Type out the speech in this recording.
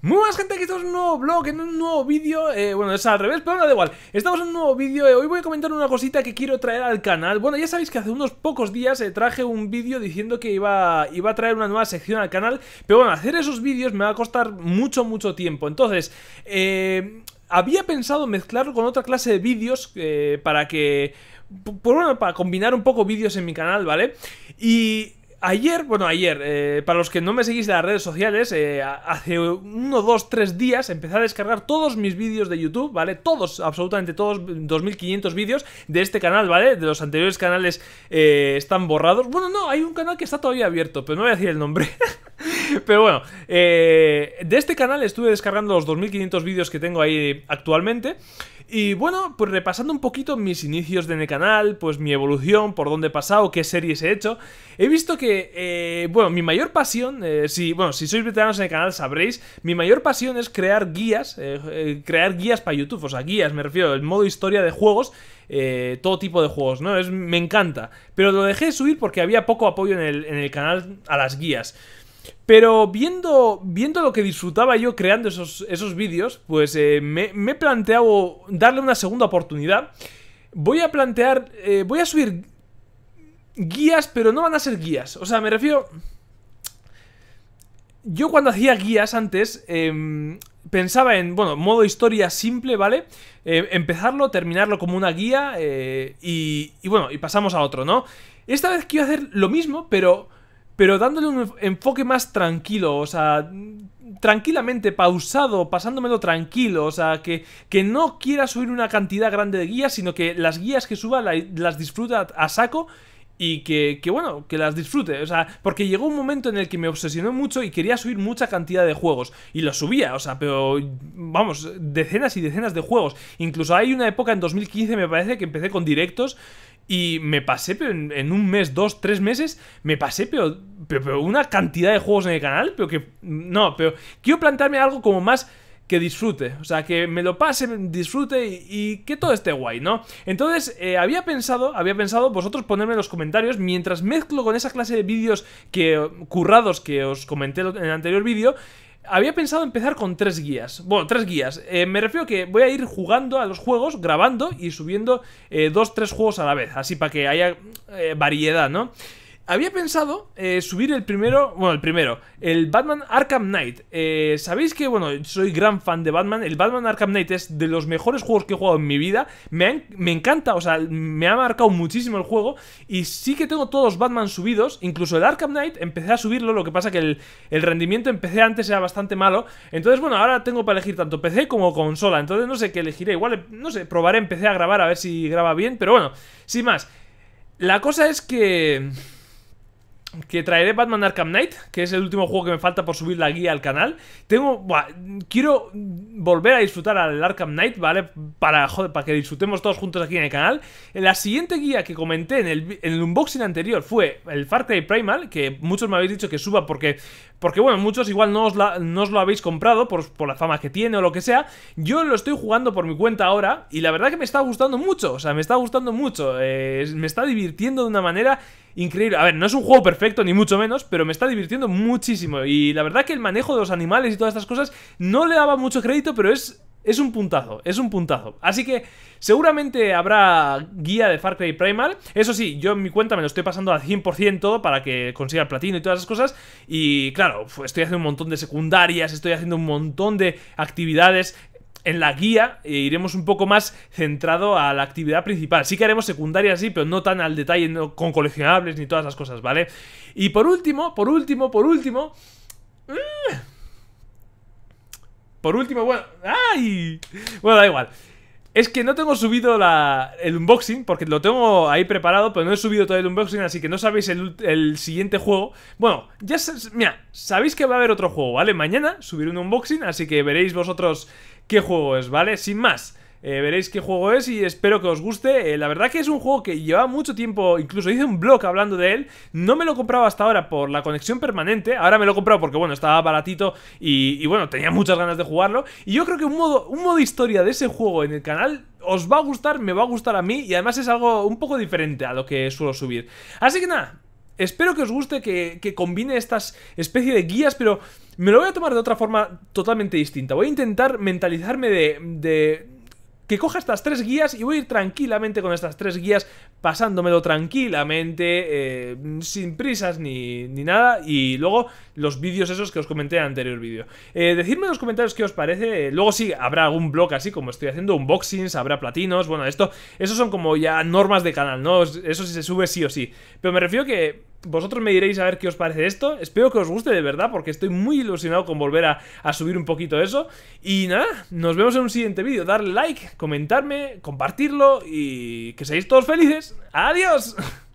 Muy buenas gente, aquí estamos en un nuevo vlog, en un nuevo vídeo eh, Bueno, es al revés, pero no da igual Estamos en un nuevo vídeo, y eh, hoy voy a comentar una cosita que quiero traer al canal Bueno, ya sabéis que hace unos pocos días eh, traje un vídeo diciendo que iba, iba a traer una nueva sección al canal Pero bueno, hacer esos vídeos me va a costar mucho, mucho tiempo Entonces, había pensado mezclarlo con otra clase de vídeos para que... Por, bueno, para combinar un poco vídeos en mi canal, ¿vale? Y ayer, bueno, ayer, eh, para los que no me seguís de las redes sociales, eh, hace uno, dos, tres días empecé a descargar todos mis vídeos de YouTube, ¿vale? Todos, absolutamente todos, 2500 vídeos de este canal, ¿vale? De los anteriores canales eh, están borrados. Bueno, no, hay un canal que está todavía abierto, pero no voy a decir el nombre. Pero bueno, eh, de este canal estuve descargando los 2500 vídeos que tengo ahí actualmente. Y bueno, pues repasando un poquito mis inicios en el canal, pues mi evolución, por dónde he pasado, qué series he hecho, he visto que, eh, bueno, mi mayor pasión, eh, si, bueno, si sois veteranos en el canal sabréis, mi mayor pasión es crear guías, crear guías para YouTube, o sea, guías, me refiero, el modo historia de juegos, todo tipo de juegos, ¿no? Es, me encanta, pero lo dejé de subir porque había poco apoyo en el, en el canal a las guías. Pero viendo, viendo lo que disfrutaba yo creando esos, esos vídeos, pues eh, me, he planteado darle una segunda oportunidad. Voy a plantear, eh, voy a subir guías, pero no van a ser guías. O sea, me refiero... Yo cuando hacía guías antes, em, pensaba en, bueno, modo historia simple, ¿vale? Em, empezarlo, terminarlo como una guía eh, y, y, bueno, y pasamos a otro, ¿no? Esta vez quiero hacer lo mismo, pero pero dándole un enfoque más tranquilo, o sea, tranquilamente, pausado, pasándomelo tranquilo, o sea, que, que no quiera subir una cantidad grande de guías, sino que las guías que suba las disfruta a saco y que, que, bueno, que las disfrute. O sea, porque llegó un momento en el que me obsesioné mucho y quería subir mucha cantidad de juegos. Y los subía, o sea, pero vamos, decenas y decenas de juegos. Incluso hay una época en 2015, me parece, que empecé con directos y me pasé, pero en, un mes, dos, tres meses, me pasé, pero, pero, una cantidad de juegos en el canal, pero que... No, pero quiero plantearme algo como más que disfrute, o sea, que me lo pasen, disfrute y, que todo esté guay, ¿no? Entonces, eh, había pensado, había pensado vosotros ponerme en los comentarios, mientras mezclo con esa clase de vídeos que, currados que os comenté en el anterior vídeo, había pensado empezar con tres guías. Bueno, tres guías. Eh, me refiero que voy a ir jugando a los juegos, grabando y subiendo eh, dos, tres juegos a la vez, así para que haya variedad, ¿no? Había pensado eh, subir el primero, bueno, el primero, el Batman Arkham Knight. Eh, Sabéis que, bueno, soy gran fan de Batman. El Batman Arkham Knight es de los mejores juegos que he jugado en mi vida. Me, encanta, o sea, me ha marcado muchísimo el juego. Y sí que tengo todos los Batman subidos, incluso el Arkham Knight empecé a subirlo. Lo que pasa que el, el rendimiento empecé antes era bastante malo. Entonces, bueno, ahora tengo para elegir tanto PC como consola. Entonces, no sé qué elegiré. Igual, no sé, probaré, empecé a grabar a ver si graba bien. Pero bueno, sin más. La cosa es que que traeré Batman Arkham Knight, que es el último juego que me falta por subir la guía al canal. Tengo, buah, quiero volver a disfrutar al Arkham Knight, ¿vale? Para, joder, para que disfrutemos todos juntos aquí en el canal. La siguiente guía que comenté en el, en el unboxing anterior fue el Far Cry Primal, que muchos me habéis dicho que suba porque porque bueno, muchos igual no os, lo habéis comprado por, la fama que tiene o lo que sea. Yo lo estoy jugando por mi cuenta ahora y la verdad que me está gustando mucho. O sea, me está gustando mucho. Eh, me está divirtiendo de una manera increíble. A ver, no es un juego perfecto ni mucho menos, pero me está divirtiendo muchísimo. Y la verdad que el manejo de los animales y todas estas cosas no le daba mucho crédito, pero es es un puntazo, es un puntazo. Así que seguramente habrá guía de Far Cry Primal. Eso sí, yo en mi cuenta me lo estoy pasando al 100% para que consiga el platino y todas esas cosas. Y claro, estoy haciendo un montón de secundarias, estoy haciendo un montón de actividades en la guía e iremos un poco más centrado a la actividad principal. Sí que haremos secundarias, sí, pero no tan al detalle no, con coleccionables ni todas las cosas, ¿vale? Y por último, por último, por último... ¡Mmm! Por último, bueno. ¡Ay! Bueno, da igual. Es que no tengo subido el unboxing, porque lo tengo ahí preparado, pero no he subido todo el unboxing, así que no sabéis el, siguiente juego. Bueno, ya mira, sabéis que va a haber otro juego, ¿vale? Mañana subiré un unboxing, así que veréis vosotros qué juego es, ¿vale? Sin más. Eh, veréis qué juego es y espero que os guste. Eh, la verdad que es un juego que lleva mucho tiempo, incluso hice un blog hablando de él. No me lo he comprado hasta ahora por la conexión permanente. Ahora me lo he comprado porque, bueno, estaba baratito y, bueno, tenía muchas ganas de jugarlo. Y yo creo que un modo, un modo historia de ese juego en el canal os va a gustar, me va a gustar a mí y además es algo un poco diferente a lo que suelo subir. Así que nada, espero que os guste que, combine estas especie de guías, pero me lo voy a tomar de otra forma totalmente distinta. Voy a intentar mentalizarme de que coja estas tres guías y voy a ir tranquilamente con estas tres guías, pasándomelo tranquilamente, eh, sin prisas ni, nada, y luego los vídeos esos que os comenté en el anterior vídeo. Eh, decidme en los comentarios qué os parece, luego sí, habrá algún blog así como estoy haciendo, unboxings, habrá platinos, bueno, esto, esos son como ya normas de canal, ¿no? Eso sí se sube sí o sí, pero me refiero que vosotros me diréis a ver qué os parece esto. Espero que os guste de verdad, porque estoy muy ilusionado con volver a, subir un poquito eso. Y nada, nos vemos en un siguiente vídeo. Darle like, comentarme, compartirlo y que seáis todos felices. ¡Adiós!